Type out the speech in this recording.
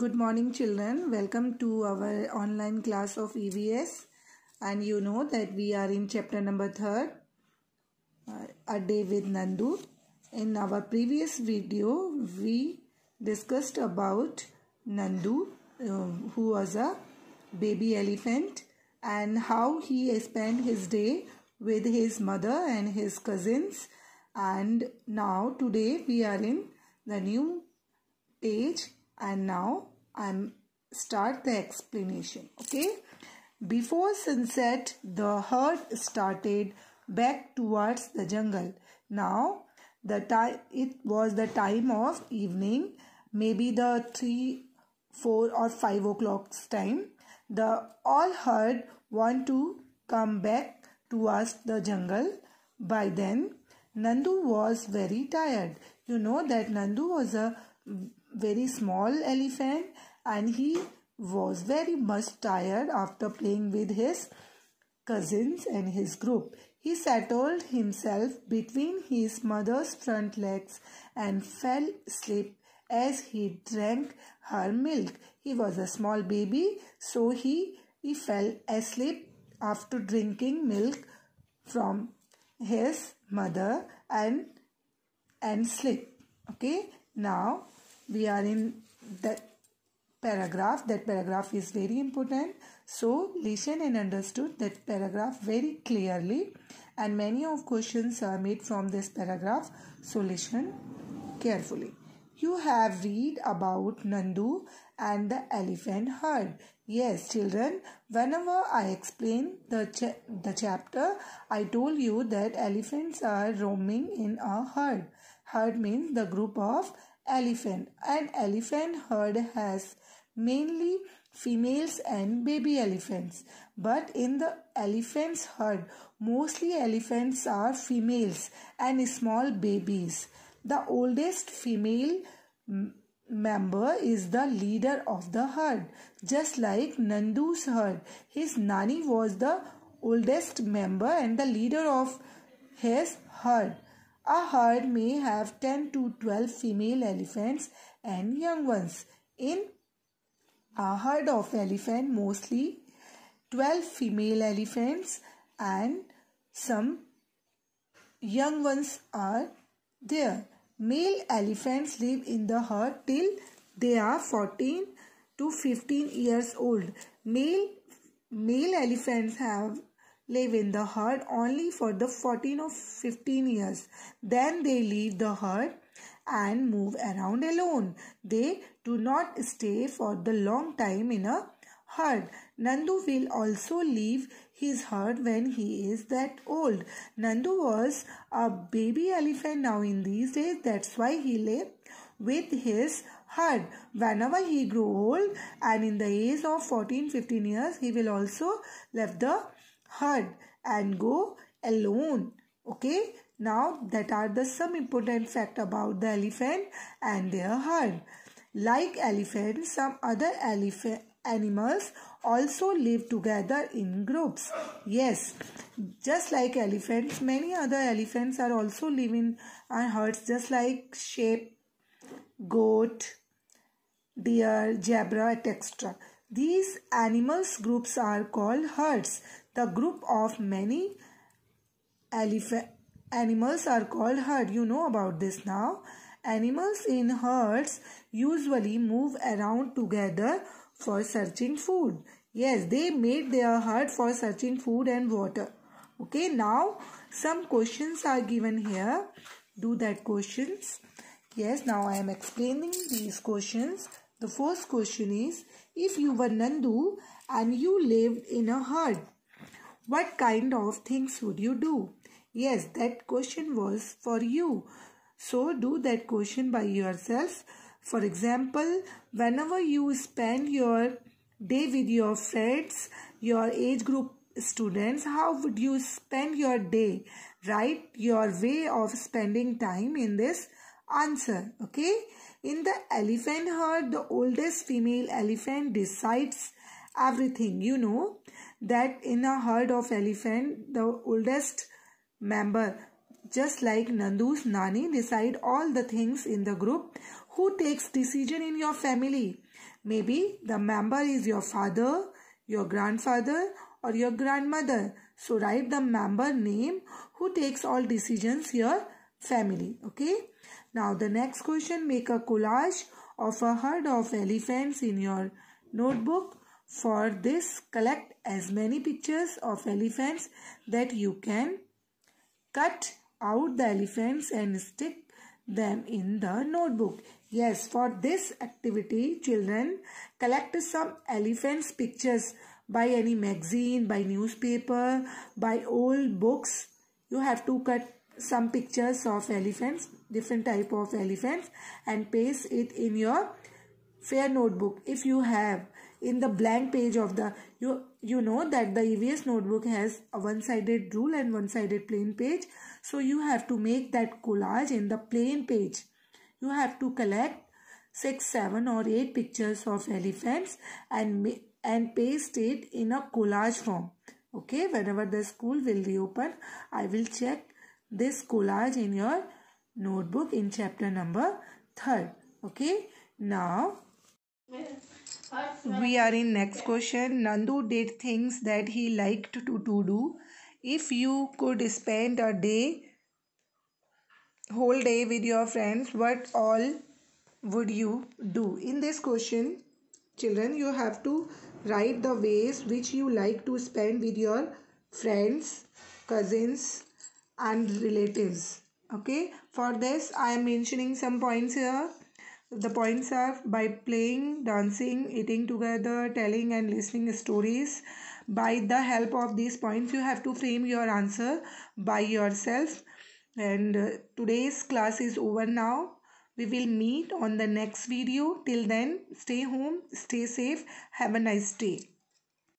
Good morning children. Welcome to our online class of EVS and you know that we are in chapter number 3rd uh, A Day with Nandu. In our previous video we discussed about Nandu uh, who was a baby elephant and how he spent his day with his mother and his cousins and now today we are in the new page and now I'm start the explanation okay before sunset the herd started back towards the jungle now the time it was the time of evening maybe the 3 4 or 5 o'clock's time the all herd want to come back towards the jungle by then nandu was very tired you know that nandu was a very small elephant and he was very much tired after playing with his cousins and his group. He settled himself between his mother's front legs and fell asleep as he drank her milk. He was a small baby, so he, he fell asleep after drinking milk from his mother and and sleep. Okay, now we are in that paragraph that paragraph is very important so listen and understood that paragraph very clearly and many of questions are made from this paragraph so listen carefully you have read about Nandu and the elephant herd. Yes, children, whenever I explain the, cha- the chapter, I told you that elephants are roaming in a herd. Herd means the group of elephant. An elephant herd has mainly females and baby elephants. But in the elephant's herd, mostly elephants are females and small babies. The oldest female member is the leader of the herd. Just like Nandu's herd, his Nani was the oldest member and the leader of his herd. A herd may have 10 to 12 female elephants and young ones. In a herd of elephant mostly 12 female elephants and some young ones are there. Male elephants live in the herd till they are 14 to 15 years old. Male, male elephants have live in the herd only for the 14 or 15 years. Then they leave the herd and move around alone. They do not stay for the long time in a herd. Nandu will also leave his herd when he is that old. Nandu was a baby elephant now in these days. That's why he lay with his herd. Whenever he grew old and in the age of 14-15 years, he will also leave the herd and go alone okay now that are the some important fact about the elephant and their herd like elephants some other elephant animals also live together in groups yes just like elephants many other elephants are also living in herds just like sheep goat deer zebra etc these animals groups are called herds the group of many animals are called herd. You know about this now. Animals in herds usually move around together for searching food. Yes, they made their herd for searching food and water. Okay, now some questions are given here. Do that questions. Yes, now I am explaining these questions. The first question is, if you were Nandu and you lived in a herd, what kind of things would you do? Yes, that question was for you. So do that question by yourself. For example, whenever you spend your day with your friends, your age group students, how would you spend your day? Write your way of spending time in this answer. Okay. In the elephant herd, the oldest female elephant decides everything. You know, that in a herd of elephant, the oldest member, just like Nandu's Nani, decide all the things in the group. Who takes decision in your family? Maybe the member is your father, your grandfather or your grandmother. So write the member name who takes all decisions here family. Okay. Now the next question make a collage of a herd of elephants in your notebook for this, collect as many pictures of elephants that you can. Cut out the elephants and stick them in the notebook. Yes, for this activity, children, collect some elephants pictures by any magazine, by newspaper, by old books. You have to cut some pictures of elephants, different type of elephants and paste it in your fair notebook if you have in the blank page of the you you know that the EVS notebook has a one-sided rule and one-sided plain page so you have to make that collage in the plain page you have to collect six seven or eight pictures of elephants and and paste it in a collage form okay whenever the school will reopen I will check this collage in your notebook in chapter number third okay now we are in next question nandu did things that he liked to, to do if you could spend a day whole day with your friends what all would you do in this question children you have to write the ways which you like to spend with your friends cousins and relatives okay for this i am mentioning some points here the points are by playing, dancing, eating together, telling and listening stories. By the help of these points, you have to frame your answer by yourself. And uh, today's class is over now. We will meet on the next video. Till then, stay home, stay safe, have a nice day.